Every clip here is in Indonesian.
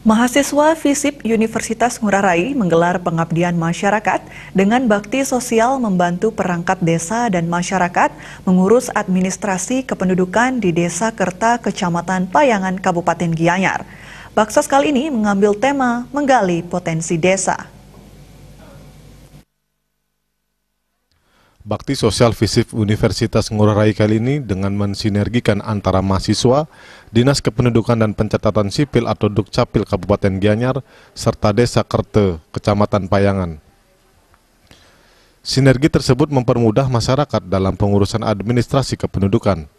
Mahasiswa FISIP Universitas Ngurah Rai menggelar pengabdian masyarakat dengan bakti sosial membantu perangkat desa dan masyarakat mengurus administrasi kependudukan di Desa Kerta, Kecamatan Payangan, Kabupaten Gianyar. Baksos kali ini mengambil tema menggali potensi desa. Bakti Sosial Visip Universitas Ngurah Rai kali ini dengan mensinergikan antara mahasiswa, Dinas Kependudukan dan Pencatatan Sipil atau Dukcapil Kabupaten Gianyar, serta Desa Kerte, Kecamatan Payangan. Sinergi tersebut mempermudah masyarakat dalam pengurusan administrasi kependudukan.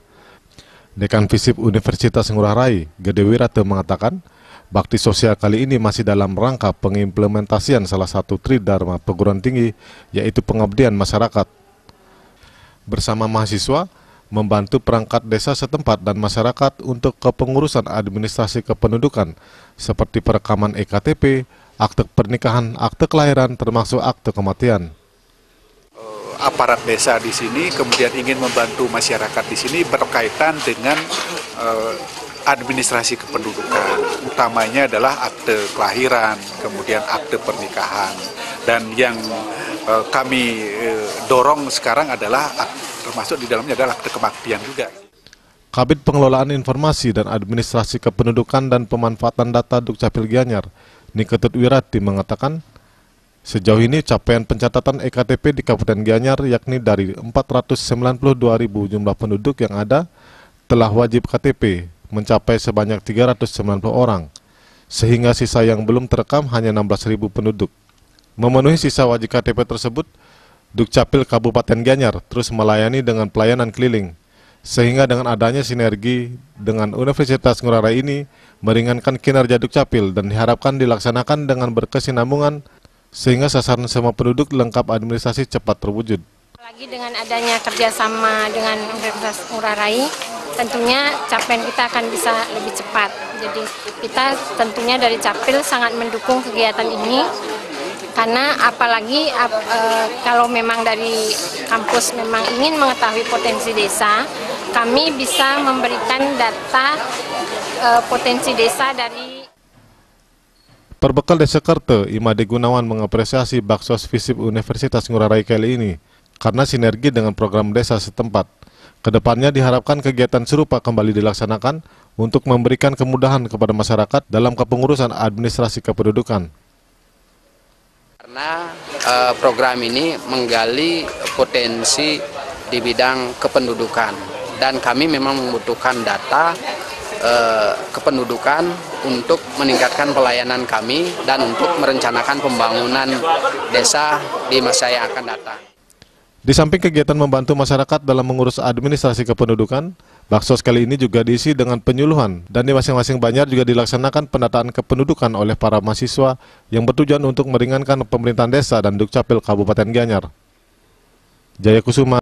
Dekan Visip Universitas Ngurah Rai, Gede Wirate mengatakan, Bakti sosial kali ini masih dalam rangka pengimplementasian salah satu tridharma perguruan tinggi, yaitu pengabdian masyarakat bersama mahasiswa membantu perangkat desa setempat dan masyarakat untuk kepengurusan administrasi kependudukan seperti perekaman EKTP, akte pernikahan, akte kelahiran termasuk akte kematian. Eh, aparat desa di sini kemudian ingin membantu masyarakat di sini berkaitan dengan eh, administrasi kependudukan. Utamanya adalah akte kelahiran, kemudian akte pernikahan dan yang Eh, kami eh, dorong sekarang adalah ah, termasuk di dalamnya adalah akte kemaktian juga. Kabit Pengelolaan Informasi dan Administrasi Kependudukan dan Pemanfaatan Data Dukcapil Gianyar, Niketut Wirati mengatakan, sejauh ini capaian pencatatan EKTP di Kabupaten Gianyar yakni dari 492 ribu jumlah penduduk yang ada telah wajib KTP mencapai sebanyak 390 orang, sehingga sisa yang belum terekam hanya 16 ribu penduduk. Memenuhi sisa wajib KTP tersebut, Dukcapil Kabupaten Gianyar terus melayani dengan pelayanan keliling. Sehingga dengan adanya sinergi dengan Universitas Ngurah Rai ini meringankan kinerja Dukcapil dan diharapkan dilaksanakan dengan berkesinambungan sehingga sasaran semua penduduk lengkap administrasi cepat terwujud. Lagi dengan adanya kerjasama dengan Universitas Ngurah Rai, tentunya capaian kita akan bisa lebih cepat. Jadi kita tentunya dari Capil sangat mendukung kegiatan ini karena apalagi ap, e, kalau memang dari kampus memang ingin mengetahui potensi desa, kami bisa memberikan data e, potensi desa dari Perbekal Desa Kerte, Imade Gunawan mengapresiasi Baksos Visip Universitas Ngurah Rai kali ini karena sinergi dengan program desa setempat. Kedepannya diharapkan kegiatan serupa kembali dilaksanakan untuk memberikan kemudahan kepada masyarakat dalam kepengurusan administrasi kependudukan karena uh, program ini menggali potensi di bidang kependudukan dan kami memang membutuhkan data uh, kependudukan untuk meningkatkan pelayanan kami dan untuk merencanakan pembangunan desa di masa yang akan datang. Di samping kegiatan membantu masyarakat dalam mengurus administrasi kependudukan, Baksos kali ini juga diisi dengan penyuluhan dan di masing-masing banjar juga dilaksanakan pendataan kependudukan oleh para mahasiswa yang bertujuan untuk meringankan pemerintahan desa dan Dukcapil Kabupaten Gianyar. Jaya Kusuma